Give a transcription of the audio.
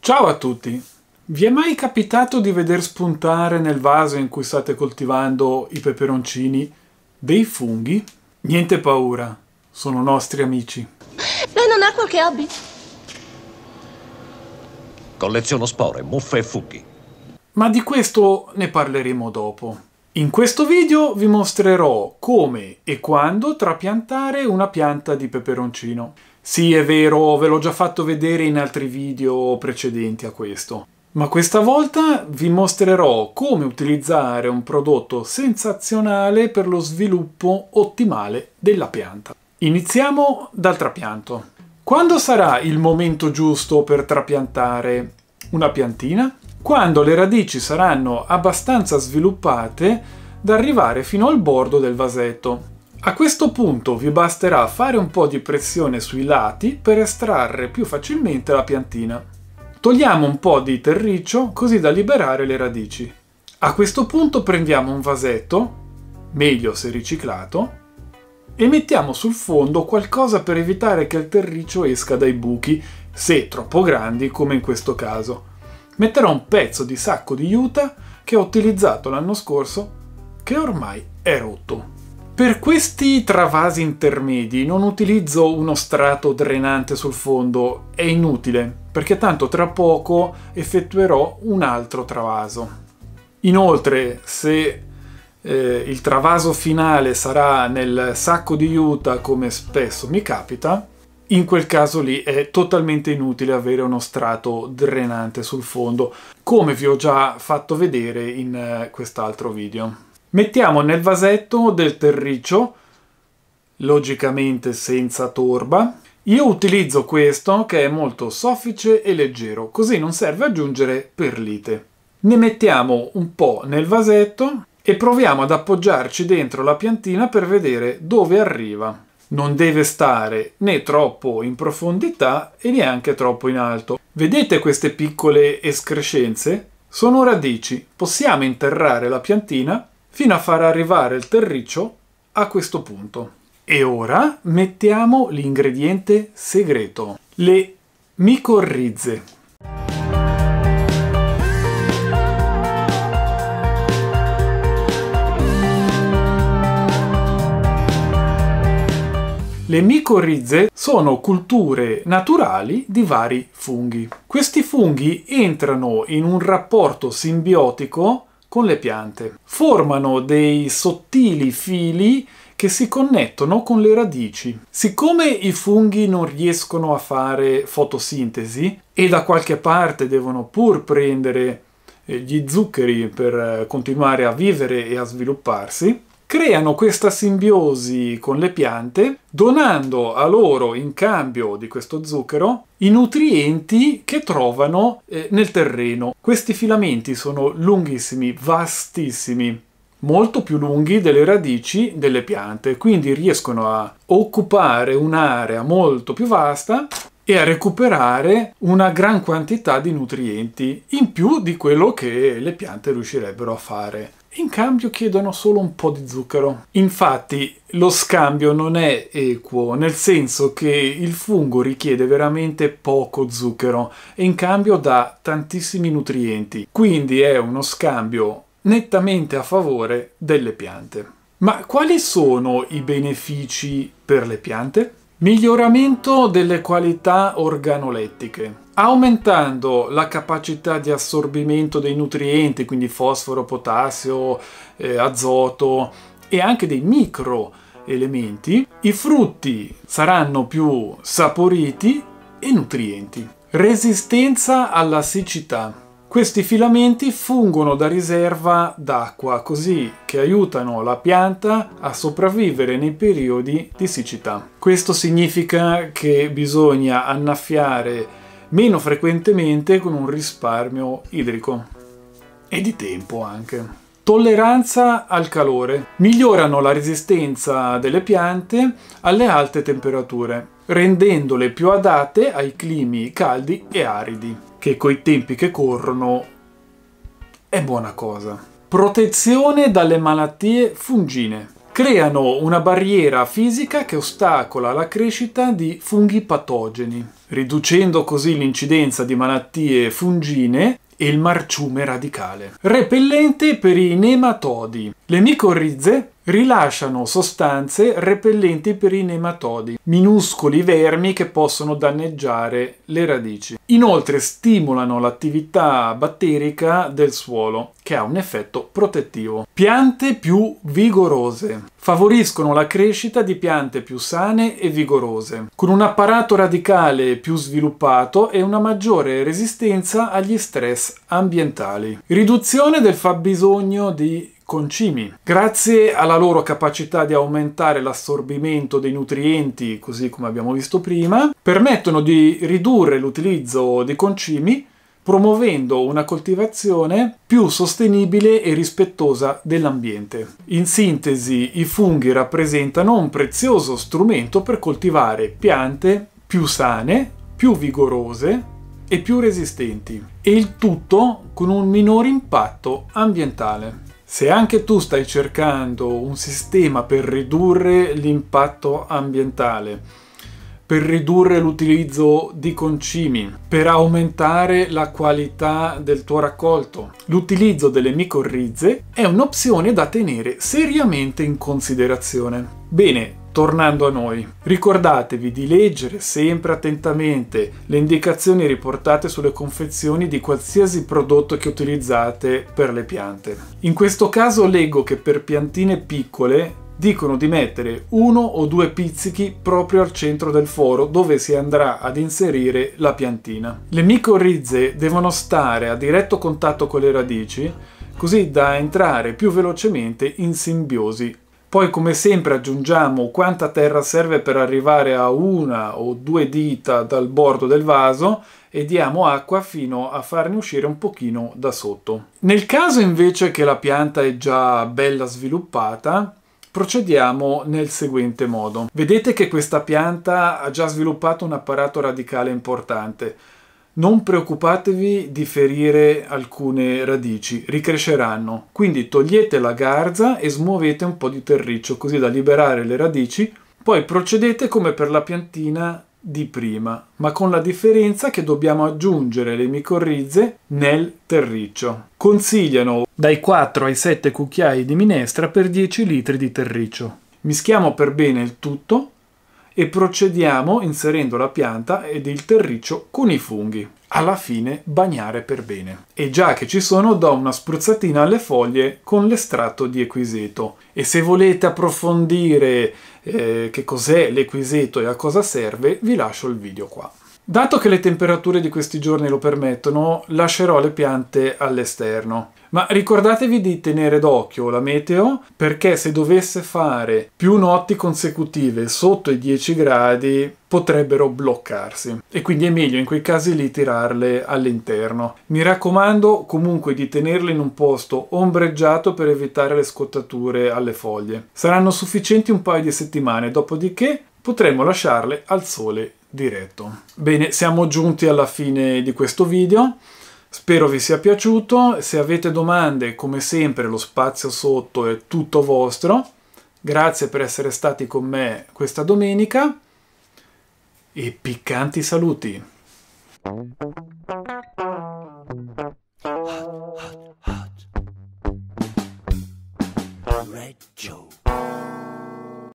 Ciao a tutti! Vi è mai capitato di veder spuntare nel vaso in cui state coltivando i peperoncini dei funghi? Niente paura, sono nostri amici. Lei non ha qualche hobby? Colleziono spore, muffe e funghi. Ma di questo ne parleremo dopo. In questo video vi mostrerò come e quando trapiantare una pianta di peperoncino. Sì, è vero, ve l'ho già fatto vedere in altri video precedenti a questo. Ma questa volta vi mostrerò come utilizzare un prodotto sensazionale per lo sviluppo ottimale della pianta. Iniziamo dal trapianto. Quando sarà il momento giusto per trapiantare una piantina? quando le radici saranno abbastanza sviluppate da arrivare fino al bordo del vasetto. A questo punto vi basterà fare un po' di pressione sui lati per estrarre più facilmente la piantina. Togliamo un po' di terriccio così da liberare le radici. A questo punto prendiamo un vasetto, meglio se riciclato, e mettiamo sul fondo qualcosa per evitare che il terriccio esca dai buchi, se troppo grandi come in questo caso metterò un pezzo di sacco di juta che ho utilizzato l'anno scorso che ormai è rotto. Per questi travasi intermedi non utilizzo uno strato drenante sul fondo, è inutile, perché tanto tra poco effettuerò un altro travaso. Inoltre, se eh, il travaso finale sarà nel sacco di juta come spesso mi capita, in quel caso lì è totalmente inutile avere uno strato drenante sul fondo, come vi ho già fatto vedere in eh, quest'altro video. Mettiamo nel vasetto del terriccio, logicamente senza torba, io utilizzo questo che è molto soffice e leggero, così non serve aggiungere perlite. Ne mettiamo un po' nel vasetto e proviamo ad appoggiarci dentro la piantina per vedere dove arriva non deve stare né troppo in profondità e neanche troppo in alto. Vedete queste piccole escrescenze? Sono radici. Possiamo interrare la piantina fino a far arrivare il terriccio a questo punto. E ora mettiamo l'ingrediente segreto, le micorrize. Le micorrize sono culture naturali di vari funghi. Questi funghi entrano in un rapporto simbiotico con le piante. Formano dei sottili fili che si connettono con le radici. Siccome i funghi non riescono a fare fotosintesi e da qualche parte devono pur prendere eh, gli zuccheri per eh, continuare a vivere e a svilupparsi, creano questa simbiosi con le piante donando a loro in cambio di questo zucchero i nutrienti che trovano eh, nel terreno. Questi filamenti sono lunghissimi, vastissimi, molto più lunghi delle radici delle piante, quindi riescono a occupare un'area molto più vasta e a recuperare una gran quantità di nutrienti in più di quello che le piante riuscirebbero a fare in cambio chiedono solo un po' di zucchero. Infatti lo scambio non è equo, nel senso che il fungo richiede veramente poco zucchero e in cambio dà tantissimi nutrienti, quindi è uno scambio nettamente a favore delle piante. Ma quali sono i benefici per le piante? Miglioramento delle qualità organolettiche aumentando la capacità di assorbimento dei nutrienti, quindi fosforo, potassio, eh, azoto e anche dei micro elementi, i frutti saranno più saporiti e nutrienti. Resistenza alla siccità. Questi filamenti fungono da riserva d'acqua, così che aiutano la pianta a sopravvivere nei periodi di siccità. Questo significa che bisogna annaffiare meno frequentemente con un risparmio idrico e di tempo anche. Tolleranza al calore. Migliorano la resistenza delle piante alle alte temperature, rendendole più adatte ai climi caldi e aridi, che coi tempi che corrono è buona cosa. Protezione dalle malattie fungine creano una barriera fisica che ostacola la crescita di funghi patogeni, riducendo così l'incidenza di malattie fungine e il marciume radicale. Repellente per i nematodi. Le micorrize rilasciano sostanze repellenti per i nematodi, minuscoli vermi che possono danneggiare le radici. Inoltre stimolano l'attività batterica del suolo, che ha un effetto protettivo. Piante più vigorose. Favoriscono la crescita di piante più sane e vigorose, con un apparato radicale più sviluppato e una maggiore resistenza agli stress ambientali. Riduzione del fabbisogno di concimi. Grazie alla loro capacità di aumentare l'assorbimento dei nutrienti, così come abbiamo visto prima, permettono di ridurre l'utilizzo dei concimi promuovendo una coltivazione più sostenibile e rispettosa dell'ambiente. In sintesi, i funghi rappresentano un prezioso strumento per coltivare piante più sane, più vigorose e più resistenti, e il tutto con un minor impatto ambientale. Se anche tu stai cercando un sistema per ridurre l'impatto ambientale, per ridurre l'utilizzo di concimi, per aumentare la qualità del tuo raccolto, l'utilizzo delle micorrize è un'opzione da tenere seriamente in considerazione. Bene, Tornando a noi, ricordatevi di leggere sempre attentamente le indicazioni riportate sulle confezioni di qualsiasi prodotto che utilizzate per le piante. In questo caso leggo che per piantine piccole dicono di mettere uno o due pizzichi proprio al centro del foro dove si andrà ad inserire la piantina. Le micorrize devono stare a diretto contatto con le radici così da entrare più velocemente in simbiosi poi come sempre aggiungiamo quanta terra serve per arrivare a una o due dita dal bordo del vaso e diamo acqua fino a farne uscire un pochino da sotto. Nel caso invece che la pianta è già bella sviluppata, procediamo nel seguente modo. Vedete che questa pianta ha già sviluppato un apparato radicale importante. Non preoccupatevi di ferire alcune radici, ricresceranno. Quindi togliete la garza e smuovete un po' di terriccio così da liberare le radici. Poi procedete come per la piantina di prima, ma con la differenza che dobbiamo aggiungere le micorrize nel terriccio. Consigliano dai 4 ai 7 cucchiai di minestra per 10 litri di terriccio. Mischiamo per bene il tutto e procediamo inserendo la pianta ed il terriccio con i funghi. Alla fine bagnare per bene. E già che ci sono do una spruzzatina alle foglie con l'estratto di equiseto. E se volete approfondire eh, che cos'è l'equiseto e a cosa serve vi lascio il video qua. Dato che le temperature di questi giorni lo permettono, lascerò le piante all'esterno. Ma ricordatevi di tenere d'occhio la meteo perché se dovesse fare più notti consecutive sotto i 10 gradi potrebbero bloccarsi e quindi è meglio in quei casi lì tirarle all'interno. Mi raccomando comunque di tenerle in un posto ombreggiato per evitare le scottature alle foglie. Saranno sufficienti un paio di settimane, dopodiché potremo lasciarle al sole diretto. Bene, siamo giunti alla fine di questo video. Spero vi sia piaciuto. Se avete domande, come sempre, lo spazio sotto è tutto vostro. Grazie per essere stati con me questa domenica e piccanti saluti.